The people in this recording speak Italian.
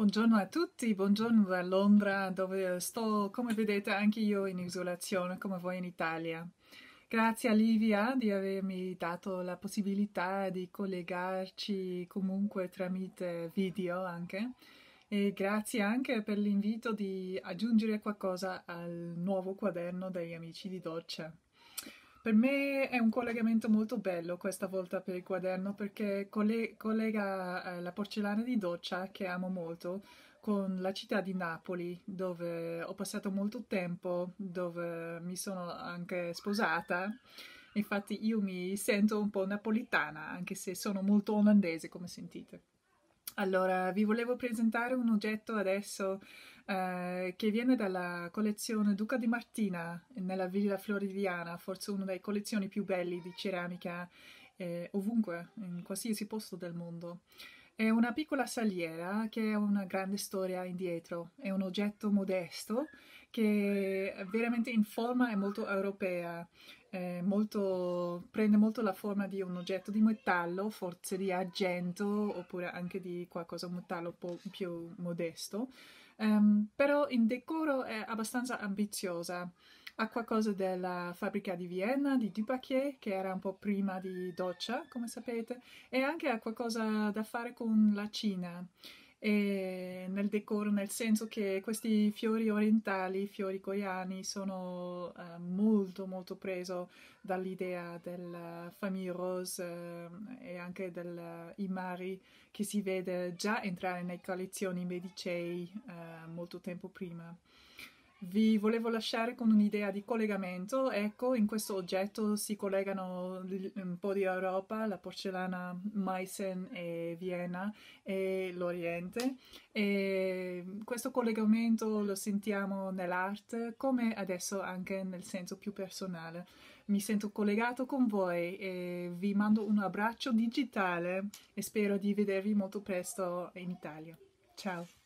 Buongiorno a tutti, buongiorno da Londra dove sto, come vedete, anche io in isolazione come voi in Italia. Grazie a Livia di avermi dato la possibilità di collegarci comunque tramite video anche e grazie anche per l'invito di aggiungere qualcosa al nuovo quaderno degli amici di doccia. Per me è un collegamento molto bello questa volta per il quaderno perché coll- collega eh, la porcellana di doccia, che amo molto, con la città di Napoli, dove ho passato molto tempo, dove mi sono anche sposata. Infatti io mi sento un po' napolitana, anche se sono molto olandese, come sentite. Allora, vi volevo presentare un oggetto adesso eh, che viene dalla collezione Duca di Martina nella Villa Floridiana, forse una delle collezioni più belle di ceramica eh, ovunque, in qualsiasi posto del mondo. È una piccola saliera che ha una grande storia indietro, è un oggetto modesto che veramente in forma è molto europea, è molto, prende molto la forma di un oggetto di metallo, forse di argento oppure anche di qualcosa di metallo più modesto, um, però in decoro è abbastanza ambiziosa. Ha qualcosa della fabbrica di Vienna, di Dupaquier, che era un po' prima di Doccia, come sapete, e anche ha qualcosa da fare con la Cina nel decoro, nel senso che questi fiori orientali, fiori coreani, sono eh, molto molto preso dall'idea della famiglia rose eh, e anche dei eh, mari che si vede già entrare nei collezioni medicei eh, molto tempo prima vi volevo lasciare con un'idea di collegamento. Ecco, in questo oggetto si collegano un po' di Europa, la porcellana Meissen e Vienna e l'Oriente. E questo collegamento lo sentiamo nell'arte, come adesso anche nel senso più personale. Mi sento collegato con voi e vi mando un abbraccio digitale e spero di vedervi molto presto in Italia. Ciao!